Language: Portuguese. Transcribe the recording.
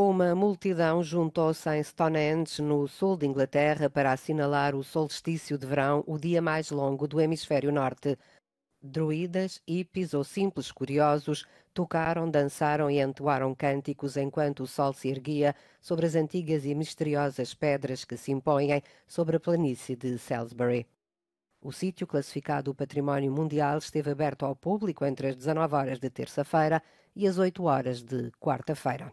Uma multidão juntou-se em Stonehenge, no sul de Inglaterra, para assinalar o solstício de verão, o dia mais longo do hemisfério norte. Druidas, hippies ou simples curiosos tocaram, dançaram e entoaram cânticos enquanto o sol se erguia sobre as antigas e misteriosas pedras que se impõem sobre a planície de Salisbury. O sítio, classificado Património Mundial, esteve aberto ao público entre as 19 horas de terça-feira e as 8 horas de quarta-feira.